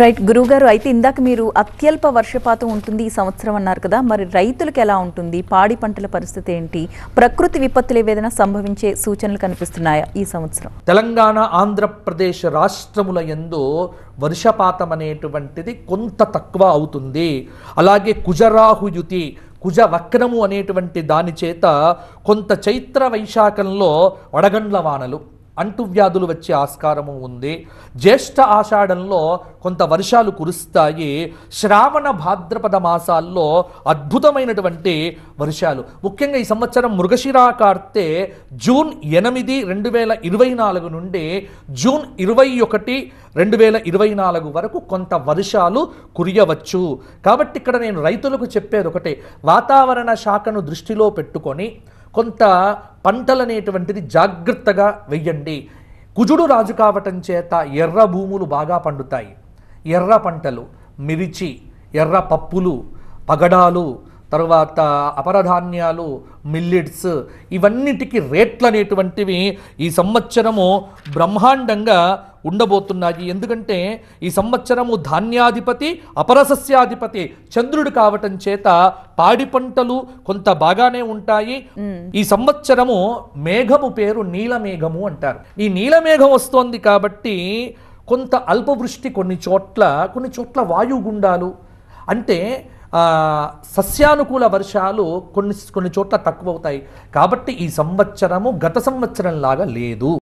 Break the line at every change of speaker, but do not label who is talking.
right గురుగారు అయితే ఇందాక మీరు అత్యల్ప వర్షపాతం ఉంటుంది ఈ సంవత్సరం అన్నారు కదా మరి రైతులకు ఎలా ఉంటుంది పాడి పంటల పరిస్థితి ఏంటి ప్రకృతి విపత్తులు ఏవైనా సంభవించే సూచనలు కనిపిస్తున్నాయా ఈ సంవత్సరం
తెలంగాణ ఆంధ్రప్రదేశ్ రాష్ట్రముల ఎందు వర్షపాతం అనేటువంటిది కొంత తక్కువ అవుతుంది అలాగే కుజరాహుయుతి కుజ వక్రము అనేటువంటి దాని చేత కొంత చైత్ర వైశాఖంలో వడగండ్ల వానలు అంటువ్యాధులు వచ్చే ఆస్కారము ఉంది జ్యేష్ఠ ఆషాఢంలో కొంత వర్షాలు కురుస్తాయి శ్రావణ భాద్రపద మాసాల్లో అద్భుతమైనటువంటి వర్షాలు ముఖ్యంగా ఈ సంవత్సరం మృగశిరా కార్తె జూన్ ఎనిమిది రెండు వేల ఇరవై నాలుగు నుండి జూన్ ఇరవై ఒకటి రెండు వేల ఇరవై నాలుగు వరకు కొంత వర్షాలు కురియవచ్చు కాబట్టి ఇక్కడ నేను రైతులకు చెప్పేది ఒకటే వాతావరణ శాఖను దృష్టిలో పెట్టుకొని కొంత పంటలు అనేటువంటిది జాగ్రత్తగా వెయ్యండి కుజుడు రాజు కావటం చేత ఎర్ర భూములు బాగా పండుతాయి ఎర్ర పంటలు మిరిచి ఎర్ర పప్పులు పగడాలు తర్వాత అపరధాన్యాలు మిల్లెట్స్ ఇవన్నిటికీ రేట్లు అనేటువంటివి ఈ సంవత్సరము బ్రహ్మాండంగా ఉండబోతున్నాయి ఎందుకంటే ఈ సంవత్సరము ధాన్యాధిపతి అపరసస్యాధిపతి చంద్రుడు కావటం చేత పాడి పంటలు కొంత బాగానే ఉంటాయి ఈ సంవత్సరము మేఘము పేరు నీలమేఘము అంటారు ఈ నీలమేఘం వస్తోంది కాబట్టి కొంత అల్పవృష్టి కొన్ని చోట్ల కొన్ని చోట్ల వాయుగుండాలు అంటే సస్యానుకూల వర్షాలు కొన్ని కొన్ని చోట్ల తక్కువవుతాయి కాబట్టి ఈ సంవత్సరము గత సంవత్సరంలాగా లేదు